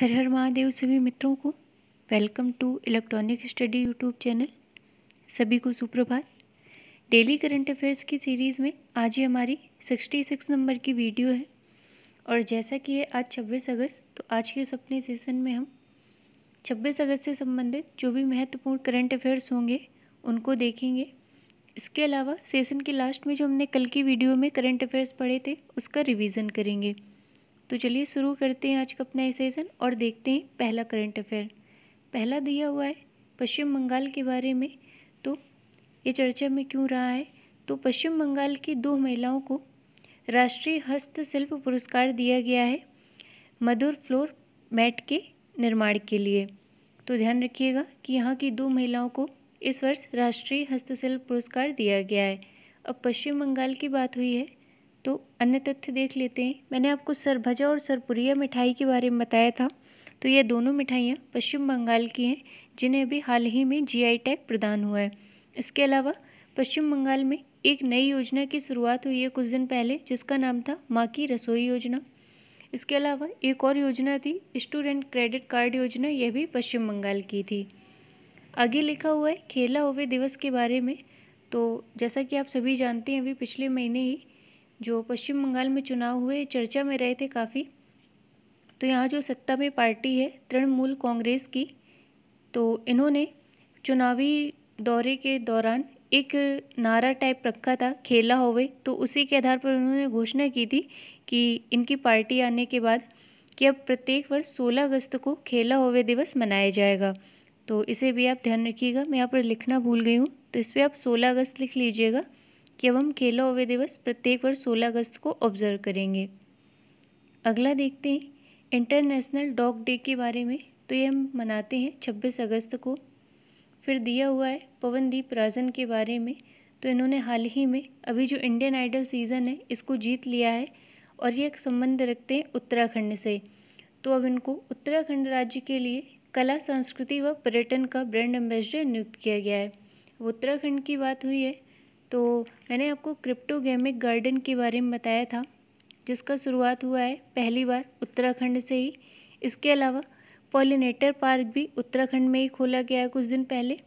हर हर महादेव सभी मित्रों को welcome to electronic study YouTube channel सभी को सुप्रभात डेली करंट अफेयर्स की सीरीज़ में आज ही हमारी 66 नंबर की वीडियो है और जैसा कि है आज 26 अगस्त तो आज के सपने सेशन में हम 26 अगस्त से संबंधित जो भी महत्वपूर्ण करंट अफेयर्स होंगे उनको देखेंगे इसके अलावा सेशन के लास्ट में जो हमने कल की वीडियो में करंट अफेयर्स पढ़े थे उसका रिविज़न करेंगे तो चलिए शुरू करते हैं आज का अपना ये सेशन और देखते हैं पहला करंट अफेयर पहला दिया हुआ है पश्चिम बंगाल के बारे में तो ये चर्चा में क्यों रहा है तो पश्चिम बंगाल की दो महिलाओं को राष्ट्रीय हस्तशिल्प पुरस्कार दिया गया है मधुर फ्लोर मैट के निर्माण के लिए तो ध्यान रखिएगा कि यहाँ की दो महिलाओं को इस वर्ष राष्ट्रीय हस्तशिल्प पुरस्कार दिया गया है अब पश्चिम बंगाल की बात हुई है अन्य तथ्य देख लेते हैं मैंने आपको सरभजा और सरपुरिया मिठाई के बारे में बताया था तो ये दोनों मिठाइयाँ पश्चिम बंगाल की हैं जिन्हें अभी हाल ही में जीआई टैग प्रदान हुआ है इसके अलावा पश्चिम बंगाल में एक नई योजना की शुरुआत हुई है कुछ दिन पहले जिसका नाम था माँ की रसोई योजना इसके अलावा एक और योजना थी स्टूडेंट क्रेडिट कार्ड योजना यह भी पश्चिम बंगाल की थी आगे लिखा हुआ है खेला हुए दिवस के बारे में तो जैसा कि आप सभी जानते हैं अभी पिछले महीने ही जो पश्चिम बंगाल में चुनाव हुए चर्चा में रहे थे काफ़ी तो यहाँ जो सत्ता में पार्टी है तृणमूल कांग्रेस की तो इन्होंने चुनावी दौरे के दौरान एक नारा टाइप रखा था खेला होवे तो उसी के आधार पर उन्होंने घोषणा की थी कि इनकी पार्टी आने के बाद कि अब प्रत्येक वर्ष 16 अगस्त को खेला होवे दिवस मनाया जाएगा तो इसे भी आप ध्यान रखिएगा मैं यहाँ पर लिखना भूल गई हूँ तो इस पर आप 16 अगस्त लिख लीजिएगा कि अब हम खेला अवे दिवस प्रत्येक वर्ष 16 अगस्त को ऑब्जर्व करेंगे अगला देखते हैं इंटरनेशनल डॉग डे के बारे में तो ये हम मनाते हैं 26 अगस्त को फिर दिया हुआ है पवनदीप राजन के बारे में तो इन्होंने हाल ही में अभी जो इंडियन आइडल सीज़न है इसको जीत लिया है और ये एक संबंध रखते हैं उत्तराखंड से तो अब इनको उत्तराखंड राज्य के लिए कला संस्कृति व पर्यटन का ब्रांड एम्बेसडर नियुक्त किया गया है उत्तराखंड की बात हुई है तो मैंने आपको क्रिप्टोगेमिक गार्डन के बारे में बताया था जिसका शुरुआत हुआ है पहली बार उत्तराखंड से ही इसके अलावा पॉलिनेटर पार्क भी उत्तराखंड में ही खोला गया है कुछ दिन पहले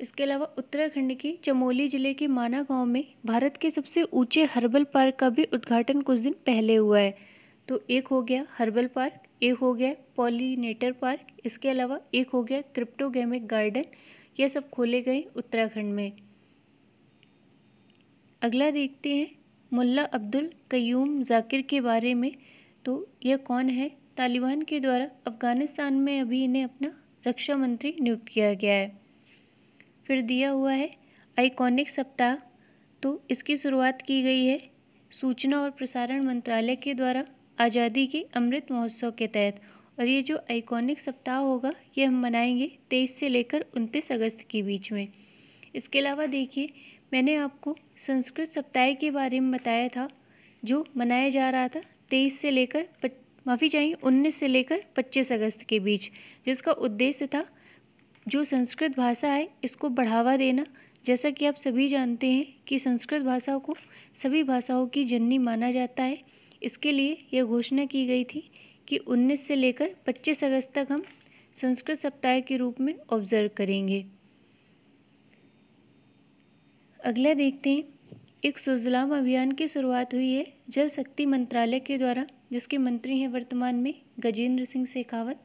इसके अलावा उत्तराखंड के चमोली ज़िले के माना गांव में भारत के सबसे ऊंचे हर्बल पार्क का भी उद्घाटन कुछ दिन पहले हुआ है तो एक हो गया हर्बल पार्क एक हो गया पॉलीनेटर पार्क इसके अलावा एक हो गया क्रिप्टोगेमिक गार्डन ये सब खोले गए उत्तराखंड में अगला देखते हैं मुल्ला अब्दुल कयूम जाकिर के बारे में तो यह कौन है तालिबान के द्वारा अफ़गानिस्तान में अभी इन्हें अपना रक्षा मंत्री नियुक्त किया गया है फिर दिया हुआ है आइकॉनिक सप्ताह तो इसकी शुरुआत की गई है सूचना और प्रसारण मंत्रालय के द्वारा आज़ादी के अमृत महोत्सव के तहत और ये जो आइकॉनिक सप्ताह होगा ये हम मनाएंगे तेईस से लेकर उनतीस अगस्त के बीच में इसके अलावा देखिए मैंने आपको संस्कृत सप्ताह के बारे में बताया था जो मनाया जा रहा था तेईस से लेकर माफ़ी चाहिए उन्नीस से लेकर पच्चीस अगस्त के बीच जिसका उद्देश्य था जो संस्कृत भाषा है इसको बढ़ावा देना जैसा कि आप सभी जानते हैं कि संस्कृत भाषा को सभी भाषाओं की जननी माना जाता है इसके लिए यह घोषणा की गई थी कि 19 से लेकर 25 अगस्त तक हम संस्कृत सप्ताह के रूप में ऑब्जर्व करेंगे अगला देखते हैं एक सुजलाम अभियान की शुरुआत हुई है जल शक्ति मंत्रालय के द्वारा जिसके मंत्री हैं वर्तमान में गजेंद्र सिंह शेखावत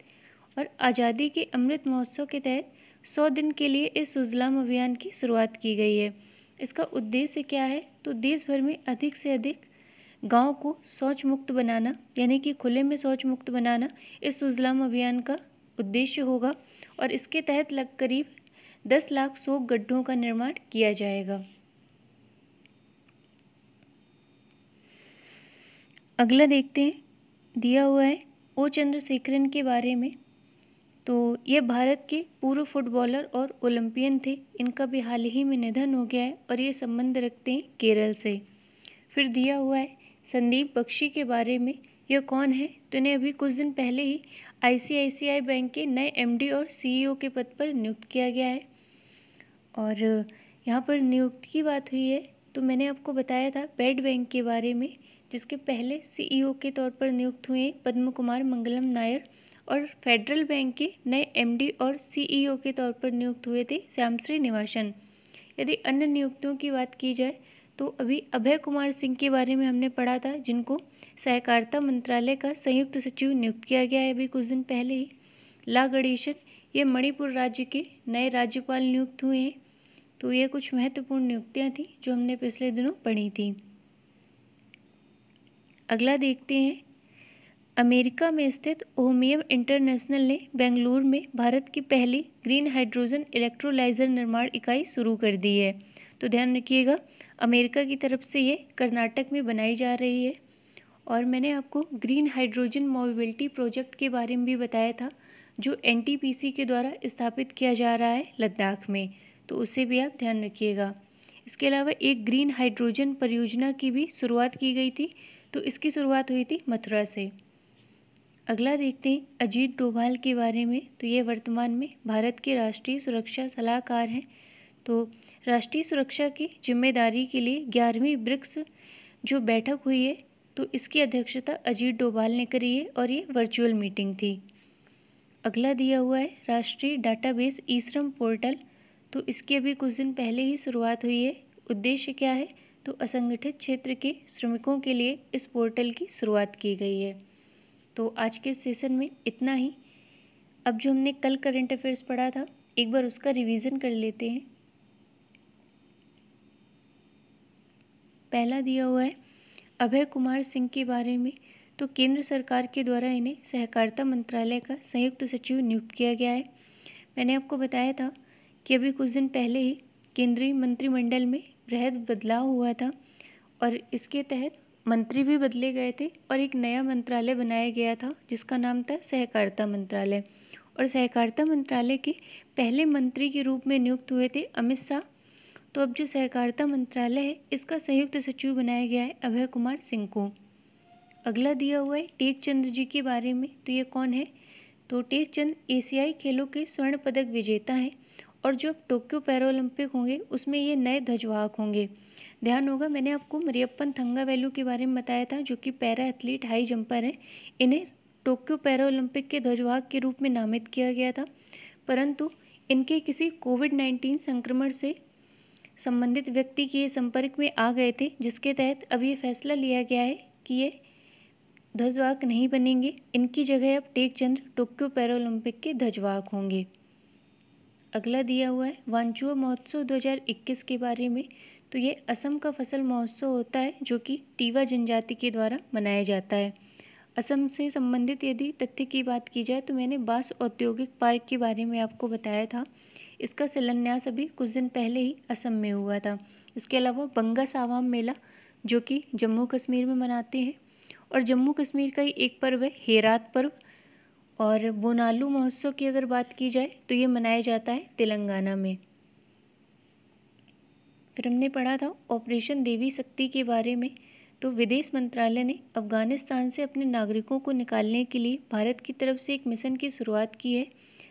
और आज़ादी के अमृत महोत्सव के तहत सौ दिन के लिए इस सुजलाम अभियान की शुरुआत की गई है इसका उद्देश्य क्या है तो देश भर में अधिक से अधिक गाँव को शौच मुक्त बनाना यानी कि खुले में शौच मुक्त बनाना इस सुजलाम अभियान का उद्देश्य होगा और इसके तहत लग करीब दस लाख सोप गड्ढों का निर्माण किया जाएगा अगला देखते हैं दिया हुआ है ओ चंद्रशेखरन के बारे में तो ये भारत के पूर्व फुटबॉलर और ओलंपियन थे इनका भी हाल ही में निधन हो गया है और ये संबंध रखते हैं केरल से फिर दिया हुआ है संदीप बख्शी के बारे में यह कौन है तो इन्हें अभी कुछ दिन पहले ही आईसीआईसीआई बैंक के नए एमडी और सीईओ के पद पर नियुक्त किया गया है और यहाँ पर नियुक्ति की बात हुई है तो मैंने आपको बताया था बेड बैंक के बारे में जिसके पहले सीईओ e के तौर पर नियुक्त हुए पद्म कुमार मंगलम नायर और फेडरल बैंक के नए एमडी और सीईओ e के तौर पर नियुक्त हुए थे श्याम निवासन यदि अन्य नियुक्तियों की बात की जाए तो अभी अभय कुमार सिंह के बारे में हमने पढ़ा था जिनको सहकारिता मंत्रालय का संयुक्त सचिव नियुक्त किया गया है अभी कुछ दिन पहले ही ला गणेशन ये मणिपुर राज्य के नए राज्यपाल नियुक्त हुए हैं तो ये कुछ महत्वपूर्ण नियुक्तियाँ थी जो हमने पिछले दिनों पढ़ी थी अगला देखते हैं अमेरिका में स्थित ओहमियम इंटरनेशनल ने बेंगलुरु में भारत की पहली ग्रीन हाइड्रोजन इलेक्ट्रोलाइजर निर्माण इकाई शुरू कर दी है तो ध्यान रखिएगा अमेरिका की तरफ से ये कर्नाटक में बनाई जा रही है और मैंने आपको ग्रीन हाइड्रोजन मोबिलिटी प्रोजेक्ट के बारे में भी बताया था जो एनटीपीसी के द्वारा स्थापित किया जा रहा है लद्दाख में तो उसे भी आप ध्यान रखिएगा इसके अलावा एक ग्रीन हाइड्रोजन परियोजना की भी शुरुआत की गई थी तो इसकी शुरुआत हुई थी मथुरा से अगला देखते हैं अजीत डोभाल के बारे में तो ये वर्तमान में भारत के राष्ट्रीय सुरक्षा सलाहकार हैं तो राष्ट्रीय सुरक्षा की जिम्मेदारी के लिए ग्यारहवीं ब्रिक्स जो बैठक हुई है तो इसकी अध्यक्षता अजीत डोभाल ने करी है और ये वर्चुअल मीटिंग थी अगला दिया हुआ है राष्ट्रीय डाटाबेस ईश्रम पोर्टल तो इसकी अभी कुछ दिन पहले ही शुरुआत हुई है उद्देश्य क्या है तो असंगठित क्षेत्र के श्रमिकों के लिए इस पोर्टल की शुरुआत की गई है तो आज के सेशन में इतना ही अब जो हमने कल करंट अफेयर्स पढ़ा था एक बार उसका रिवीजन कर लेते हैं पहला दिया हुआ है अभय कुमार सिंह के बारे में तो केंद्र सरकार के द्वारा इन्हें सहकारिता मंत्रालय का संयुक्त सचिव नियुक्त किया गया है मैंने आपको बताया था कि अभी कुछ दिन पहले ही केंद्रीय मंत्रिमंडल में बृहद बदलाव हुआ था और इसके तहत मंत्री भी बदले गए थे और एक नया मंत्रालय बनाया गया था जिसका नाम था सहकारिता मंत्रालय और सहकारिता मंत्रालय के पहले मंत्री के रूप में नियुक्त हुए थे अमित शाह तो अब जो सहकारिता मंत्रालय है इसका संयुक्त सचिव बनाया गया है अभय कुमार सिंह को अगला दिया हुआ है टेक चंद्र जी के बारे में तो ये कौन है तो टेक चंद एशियाई खेलों के स्वर्ण पदक विजेता हैं और जो टोक्यो पैरोलंपिक होंगे उसमें ये नए ध्वजवाहक होंगे ध्यान होगा मैंने आपको मरियप्पन थंगा वैल्यू के बारे में बताया था जो कि पैरा एथलीट हाई जंपर हैं इन्हें टोक्यो पैरोलंपिक के ध्वजवाहक के रूप में नामित किया गया था परंतु इनके किसी कोविड नाइन्टीन संक्रमण से संबंधित व्यक्ति के संपर्क में आ गए थे जिसके तहत अब ये फैसला लिया गया है कि ये ध्वजवाहक नहीं बनेंगे इनकी जगह अब टेक चंद्र टोक्यो पैरोलंपिक के ध्वजवाहक होंगे अगला दिया हुआ है वांचुआ महोत्सव 2021 के बारे में तो ये असम का फसल महोत्सव होता है जो कि टीवा जनजाति के द्वारा मनाया जाता है असम से संबंधित यदि तथ्य की बात की जाए तो मैंने बास औद्योगिक पार्क के बारे में आपको बताया था इसका शिलान्यास अभी कुछ दिन पहले ही असम में हुआ था इसके अलावा बंगा सावाम मेला जो कि जम्मू कश्मीर में मनाते हैं और जम्मू कश्मीर का ही एक पर्व है हेरात पर्व और बोनालू महोत्सव की अगर बात की जाए तो ये मनाया जाता है तेलंगाना में फिर हमने पढ़ा था ऑपरेशन देवी शक्ति के बारे में तो विदेश मंत्रालय ने अफगानिस्तान से अपने नागरिकों को निकालने के लिए भारत की तरफ से एक मिशन की शुरुआत की है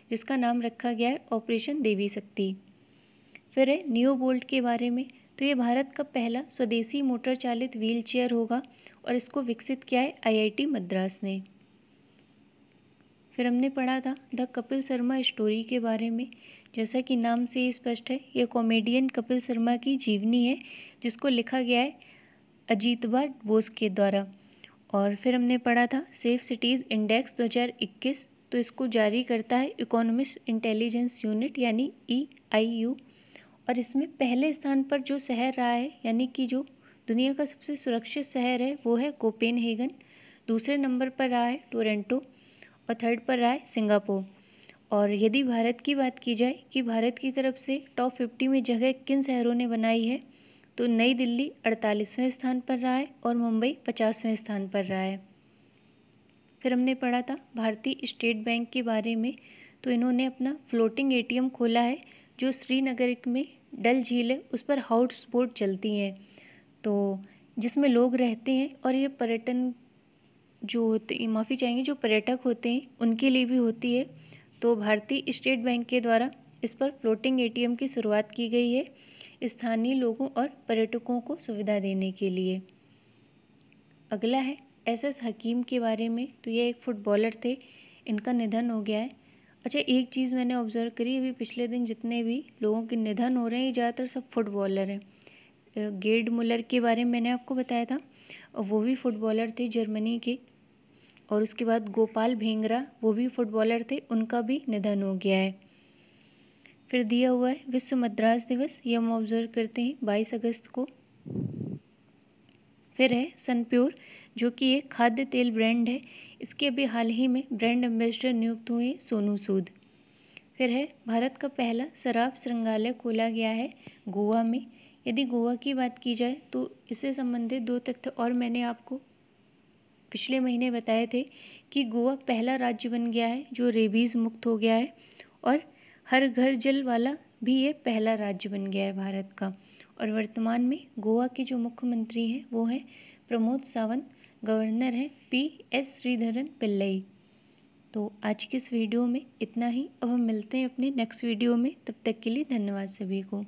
जिसका नाम रखा गया है ऑपरेशन देवी शक्ति फिर है न्यू बोल्ट के बारे में तो ये भारत का पहला स्वदेशी मोटर चालित व्हील चेयर होगा और इसको विकसित किया है आईआईटी मद्रास ने फिर हमने पढ़ा था द कपिल शर्मा स्टोरी के बारे में जैसा कि नाम से ही स्पष्ट है ये कॉमेडियन कपिल शर्मा की जीवनी है जिसको लिखा गया है अजीत अजीतवा बोस के द्वारा और फिर हमने पढ़ा था सेफ सिटीज़ इंडेक्स 2021 तो इसको जारी करता है इकोनॉमिस्ट इंटेलिजेंस यूनिट यानी ई आई यू और इसमें पहले स्थान पर जो शहर रहा है यानी कि जो दुनिया का सबसे सुरक्षित शहर है वो है कोपेनहेगन दूसरे नंबर पर रहा है टोरेंटो और थर्ड पर रहा है सिंगापुर और यदि भारत की बात की जाए कि भारत की तरफ से टॉप फिफ्टी में जगह किन शहरों ने बनाई है तो नई दिल्ली अड़तालीसवें स्थान पर रहा है और मुंबई पचासवें स्थान पर रहा है फिर हमने पढ़ा था भारतीय स्टेट बैंक के बारे में तो इन्होंने अपना फ्लोटिंग एटीएम खोला है जो श्रीनगर में डल झील है उस पर हाउस बोट चलती हैं तो जिसमें लोग रहते हैं और ये पर्यटन जो होते माफ़ी चाहेंगे जो पर्यटक होते हैं उनके लिए भी होती है तो भारतीय स्टेट बैंक के द्वारा इस पर फ्लोटिंग एटीएम की शुरुआत की गई है स्थानीय लोगों और पर्यटकों को सुविधा देने के लिए अगला है एस एस हकीम के बारे में तो ये एक फुटबॉलर थे इनका निधन हो गया है अच्छा एक चीज़ मैंने ऑब्ज़र्व करी अभी पिछले दिन जितने भी लोगों के निधन हो रहे हैं ज़्यादातर सब फुटबॉलर हैं गेड मुलर के बारे में मैंने आपको बताया था वो भी फुटबॉलर थे जर्मनी के और उसके बाद गोपाल भेंगरा वो भी फुटबॉलर थे उनका भी निधन हो गया है फिर दिया हुआ है विश्व मद्रास दिवस ये हम ऑब्जर्व करते हैं बाईस अगस्त को फिर है सनप्योर जो कि एक खाद्य तेल ब्रांड है इसके अभी हाल ही में ब्रांड एम्बेसडर नियुक्त हुए सोनू सूद फिर है भारत का पहला शराब श्रृंगालय खोला गया है गोवा में यदि गोवा की बात की जाए तो इससे संबंधित दो तथ्य और मैंने आपको पिछले महीने बताए थे कि गोवा पहला राज्य बन गया है जो रेबीज़ मुक्त हो गया है और हर घर जल वाला भी ये पहला राज्य बन गया है भारत का और वर्तमान में गोवा के जो मुख्यमंत्री हैं वो हैं प्रमोद सावंत गवर्नर हैं पी एस श्रीधरन पिल्लई तो आज के इस वीडियो में इतना ही अब हम मिलते हैं अपने नेक्स्ट वीडियो में तब तक के लिए धन्यवाद सभी को